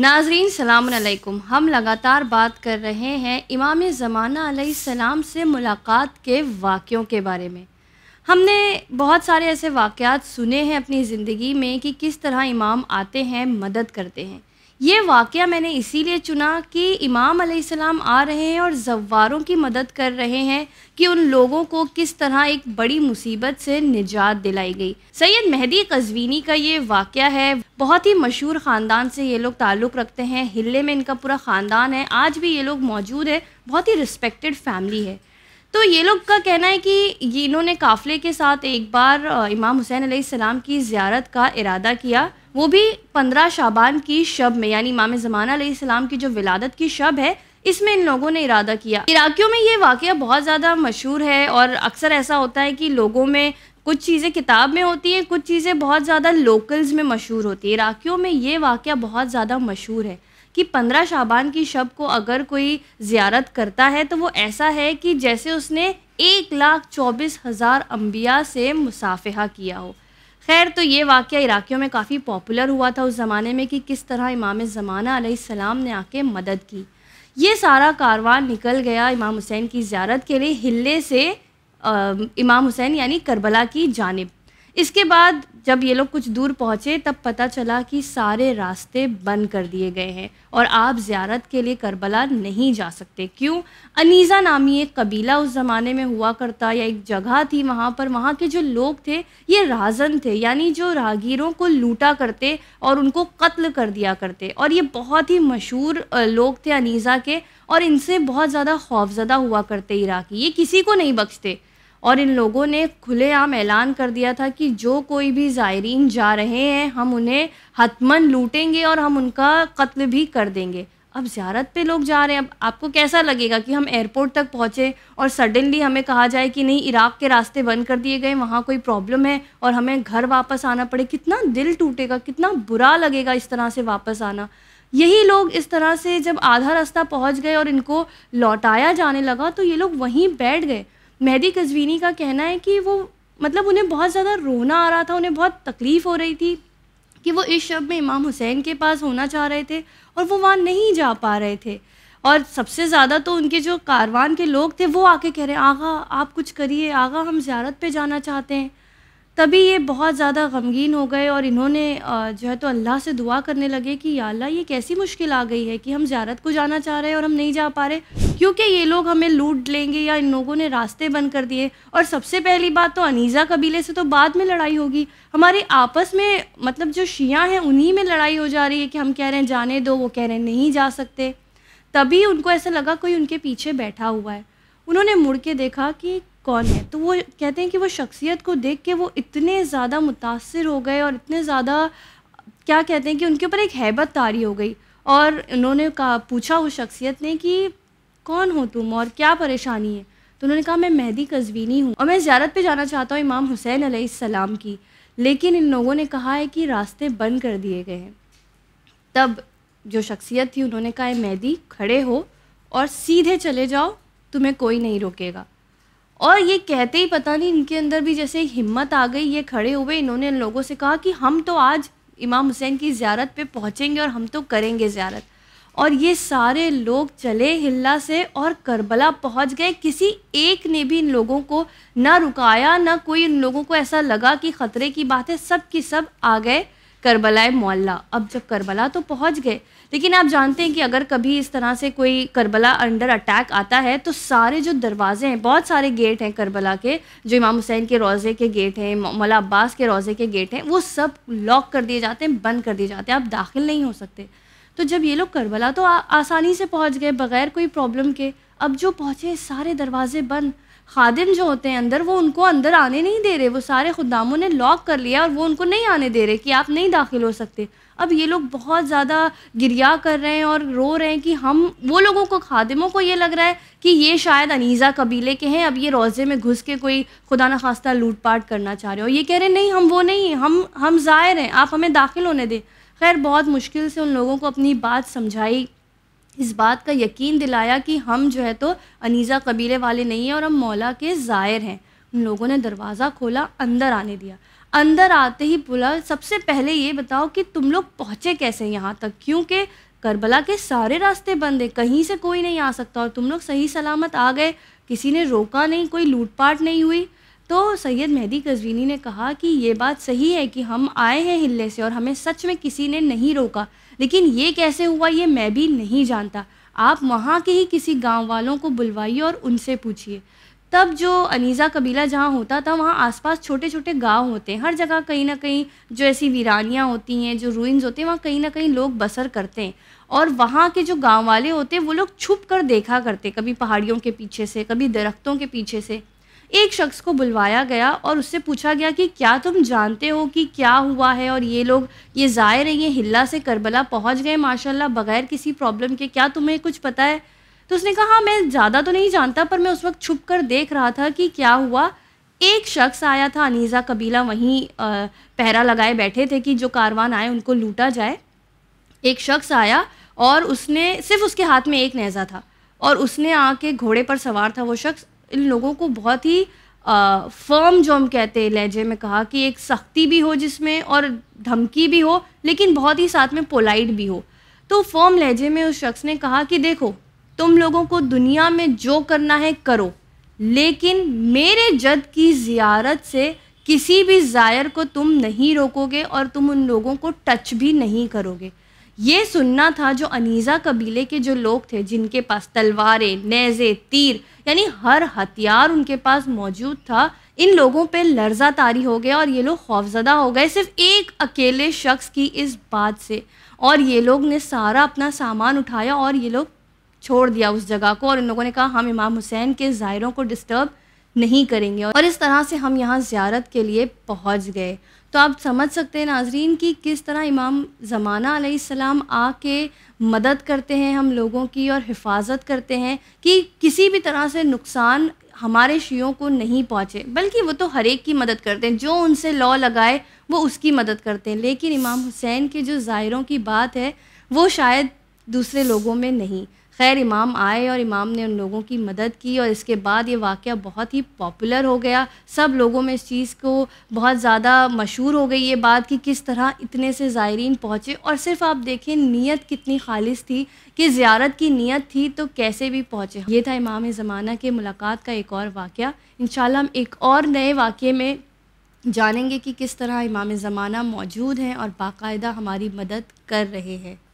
नाजरीन सलामकुम हम लगातार बात कर रहे हैं इमाम ज़माना सलाम से मुलाकात के वाक़ों के बारे में हमने बहुत सारे ऐसे वाक़ात सुने हैं अपनी ज़िंदगी में कि किस तरह इमाम आते हैं मदद करते हैं ये वाक़ मैंने इसीलिए चुना कि इमाम सलाम आ रहे हैं और जव्वारों की मदद कर रहे हैं कि उन लोगों को किस तरह एक बड़ी मुसीबत से निजात दिलाई गई सैयद मेहदी कजवीनी का ये वाक़ है बहुत ही मशहूर ख़ानदान से ये लोग ताल्लुक़ रखते हैं हिले में इनका पूरा ख़ानदान है आज भी ये लोग मौजूद है बहुत ही रिस्पेक्टेड फैमिली है तो ये लोग का कहना है कि इन्होंने काफ़िले के साथ एक बार इमाम हुसैन सलाम की ज़्यारत का इरादा किया वो भी पंद्रह शाबान की शब में यानी इमाम आलाम की जो विलादत की शब है इसमें इन लोगों ने इरादा किया इराक़ियों में ये वाक़ बहुत ज़्यादा मशहूर है और अक्सर ऐसा होता है कि लोगों में कुछ चीज़ें किताब में होती हैं कुछ चीज़ें बहुत ज़्यादा लोकल्स में मशहूर होती है इराक़ियों में ये वाक़ बहुत ज़्यादा मशहूर है कि पंद्रह शाबान की शब को अगर कोई ज़्यारत करता है तो वो ऐसा है कि जैसे उसने एक लाख चौबीस हज़ार अम्बिया से मुसाफ़ा किया हो खैर तो ये वाक़ इराक़ियों में काफ़ी पॉपुलर हुआ था उस ज़माने में कि किस तरह इमाम ज़माना सलाम ने आके मदद की ये सारा कारवा निकल गया इमाम हुसैन की ज्यारत के लिए हिले से आ, इमाम हुसैन यानी करबला की जानब इसके बाद जब ये लोग कुछ दूर पहुँचे तब पता चला कि सारे रास्ते बंद कर दिए गए हैं और आप ज्यारत के लिए करबला नहीं जा सकते क्यों अनीज़ा नामी एक कबीला उस ज़माने में हुआ करता या एक जगह थी वहाँ पर वहाँ के जो लोग थे ये राजन थे यानी जो राहगीरों को लूटा करते और उनको कत्ल कर दिया करते और ये बहुत ही मशहूर लोग थे अनीज़ा के और इनसे बहुत ज़्यादा खौफजदा हुआ करते इराकी ये किसी को नहीं बख्शते और इन लोगों ने खुलेआम ऐलान कर दिया था कि जो कोई भी ज़ायरीन जा रहे हैं हम उन्हें हतमन लूटेंगे और हम उनका कत्ल भी कर देंगे अब ज्यारत पे लोग जा रहे हैं अब आपको कैसा लगेगा कि हम एयरपोर्ट तक पहुँचे और सडनली हमें कहा जाए कि नहीं इराक़ के रास्ते बंद कर दिए गए वहाँ कोई प्रॉब्लम है और हमें घर वापस आना पड़े कितना दिल टूटेगा कितना बुरा लगेगा इस तरह से वापस आना यही लोग इस तरह से जब आधा रास्ता पहुँच गए और इनको लौटाया जाने लगा तो ये लोग वहीं बैठ गए मेहदी कजवीनी का कहना है कि वो मतलब उन्हें बहुत ज़्यादा रोना आ रहा था उन्हें बहुत तकलीफ़ हो रही थी कि वो इस शब में इमाम हुसैन के पास होना चाह रहे थे और वो वहाँ नहीं जा पा रहे थे और सबसे ज़्यादा तो उनके जो कारवान के लोग थे वो आके कह रहे हैं आगा आप कुछ करिए आगा हम ज्यारत पे जाना चाहते हैं तभी ये बहुत ज़्यादा गमगीन हो गए और इन्होंने जो है तो अल्लाह से दुआ करने लगे कि अल्लाह ये कैसी मुश्किल आ गई है कि हम ज्यारत को जाना चाह रहे हैं और हम नहीं जा पा रहे क्योंकि ये लोग हमें लूट लेंगे या इन लोगों ने रास्ते बंद कर दिए और सबसे पहली बात तो अनीज़ा कबीले से तो बाद में लड़ाई होगी हमारी आपस में मतलब जो शिया हैं उन्हीं में लड़ाई हो जा रही है कि हम कह रहे हैं जाने दो वो कह रहे हैं नहीं जा सकते तभी उनको ऐसा लगा कोई उनके पीछे बैठा हुआ है उन्होंने मुड़ के देखा कि कौन है तो वो कहते हैं कि वो शख्सियत को देख के वो इतने ज़्यादा मुतासर हो गए और इतने ज़्यादा क्या कहते हैं कि उनके ऊपर एक हैबत तारी हो गई और उन्होंने कहा पूछा उस शख्सियत ने कि कौन हो तुम और क्या परेशानी है तो उन्होंने कहा मैं मेहदी कजवीनी हूँ और मैं ज़्यारत पे जाना चाहता हूँ इमाम हुसैन सलाम की लेकिन इन लोगों ने कहा है कि रास्ते बंद कर दिए गए हैं तब जो शख्सियत थी उन्होंने कहा मेहदी खड़े हो और सीधे चले जाओ तुम्हें कोई नहीं रोकेगा और ये कहते ही पता नहीं इनके अंदर भी जैसे हिम्मत आ गई ये खड़े हुए इन्होंने इन लोगों से कहा कि हम तो आज इमाम हुसैन की ज्यारत पे पहुँचेंगे और हम तो करेंगे ज्यारत और ये सारे लोग चले हिल्ला से और करबला पहुंच गए किसी एक ने भी इन लोगों को ना रुकाया ना कोई इन लोगों को ऐसा लगा कि ख़तरे की बात है सब की सब आ गए करबलाए मोल्ला अब जब करबला तो पहुंच गए लेकिन आप जानते हैं कि अगर कभी इस तरह से कोई करबला अंडर अटैक आता है तो सारे जो दरवाजे हैं बहुत सारे गेट हैं करबला के जो इमाम हुसैन के रोज़े के गेट हैं मौला अब्बास के रोज़े के गेट हैं वो सब लॉक कर दिए जाते हैं बंद कर दिए जाते हैं आप दाखिल नहीं हो सकते तो जब ये लोग करबला तो आ, आसानी से पहुँच गए बग़ैर कोई प्रॉब्लम के अब जो पहुँचे सारे दरवाजे बंद खादिम जो होते हैं अंदर वो उनको अंदर आने नहीं दे रहे वो सारे खुदामों ने लॉक कर लिया और वो उनको नहीं आने दे रहे कि आप नहीं दाखिल हो सकते अब ये लोग बहुत ज़्यादा गिरिया कर रहे हैं और रो रहे हैं कि हम वो लोगों को खादिमों को ये लग रहा है कि ये शायद अनीज़ा कबीले के हैं अब ये रोज़े में घुस के कोई खुदा न खास्ता लूटपाट करना चाह रहे हो ये कह रहे नहीं हम वो नहीं हम हम ज़ाहिर हैं आप हमें दाखिल होने दें खैर बहुत मुश्किल से उन लोगों को अपनी बात समझाई इस बात का यकीन दिलाया कि हम जो है तो अनीज़ा कबीले वाले नहीं हैं और हम मौला के ज़ायर हैं उन लोगों ने दरवाज़ा खोला अंदर आने दिया अंदर आते ही बोला सबसे पहले ये बताओ कि तुम लोग पहुँचे कैसे यहाँ तक क्योंकि करबला के सारे रास्ते बंद है कहीं से कोई नहीं आ सकता और तुम लोग सही सलामत आ गए किसी ने रोका नहीं कोई लूटपाट नहीं हुई तो सैयद मेहदी कजवीनी ने कहा कि ये बात सही है कि हम आए हैं हिल्ले से और हमें सच में किसी ने नहीं रोका लेकिन ये कैसे हुआ ये मैं भी नहीं जानता आप वहाँ के ही किसी गांव वालों को बुलवाइए और उनसे पूछिए तब जो अनीज़ा कबीला जहाँ होता था वहाँ आसपास छोटे छोटे गांव होते हैं हर जगह कहीं ना कहीं जो ऐसी वीरानियाँ होती हैं जो रूइंस होते हैं वहाँ कहीं ना कहीं लोग बसर करते हैं और वहाँ के जो गांव वाले होते हैं वो लोग छुप कर देखा करते कभी पहाड़ियों के पीछे से कभी दरख्तों के पीछे से एक शख्स को बुलवाया गया और उससे पूछा गया कि क्या तुम जानते हो कि क्या हुआ है और ये लोग ये ज़ाहिर है ये हिल्ला से करबला पहुंच गए माशाल्लाह बगैर किसी प्रॉब्लम के क्या तुम्हें कुछ पता है तो उसने कहा हाँ मैं ज़्यादा तो नहीं जानता पर मैं उस वक्त छुप कर देख रहा था कि क्या हुआ एक शख्स आया था अनीज़ा कबीला वहीं पहरा लगाए बैठे थे कि जो कारवान आए उनको लूटा जाए एक शख्स आया और उसने सिर्फ उसके हाथ में एक नहजा था और उसने आके घोड़े पर सवार था वो शख्स इन लोगों को बहुत ही फर्म जो हम कहते हैं लहजे में कहा कि एक सख्ती भी हो जिसमें और धमकी भी हो लेकिन बहुत ही साथ में पोलाइट भी हो तो फर्म लहजे में उस शख्स ने कहा कि देखो तुम लोगों को दुनिया में जो करना है करो लेकिन मेरे जद की ज़ियारत से किसी भी ज़ायर को तुम नहीं रोकोगे और तुम उन लोगों को टच भी नहीं करोगे ये सुनना था जो अनीज़ा कबीले के जो लोग थे जिनके पास तलवारें नेज़े तीर यानी हर हथियार उनके पास मौजूद था इन लोगों पे लर्जा तारी हो गया और ये लोग खौफजदा हो गए सिर्फ एक अकेले शख्स की इस बात से और ये लोग ने सारा अपना सामान उठाया और ये लोग छोड़ दिया उस जगह को और इन लोगों ने कहा हम इमाम हुसैन के ज़ायरों को डिस्टर्ब नहीं करेंगे और इस तरह से हम यहाँ ज़्यारत के लिए पहुँच गए तो आप समझ सकते हैं नाजरीन कि किस तरह इमाम ज़माना सलाम आके मदद करते हैं हम लोगों की और हिफाजत करते हैं कि किसी भी तरह से नुकसान हमारे शियों को नहीं पहुँचे बल्कि वो तो हर एक की मदद करते हैं जो उनसे लॉ लगाए वो उसकी मदद करते हैं लेकिन इमाम हुसैन के जो ज़ायरों की बात है वो शायद दूसरे लोगों में नहीं खैर इमाम आए और इमाम ने उन लोगों की मदद की और इसके बाद ये वाक़ बहुत ही पॉपुलर हो गया सब लोगों में इस चीज़ को बहुत ज़्यादा मशहूर हो गई ये बात कि किस तरह इतने से ज़ायरीन पहुँचे और सिर्फ आप देखें नीयत कितनी खालिश थी कि ज़्यारत की नीयत थी तो कैसे भी पहुँचे ये था इमाम ज़माना के मुलाकात का एक और वाक़ इन हम एक और नए वाक़े में जानेंगे कि किस तरह इमाम ज़माना मौजूद हैं और बाकायदा हमारी मदद कर रहे हैं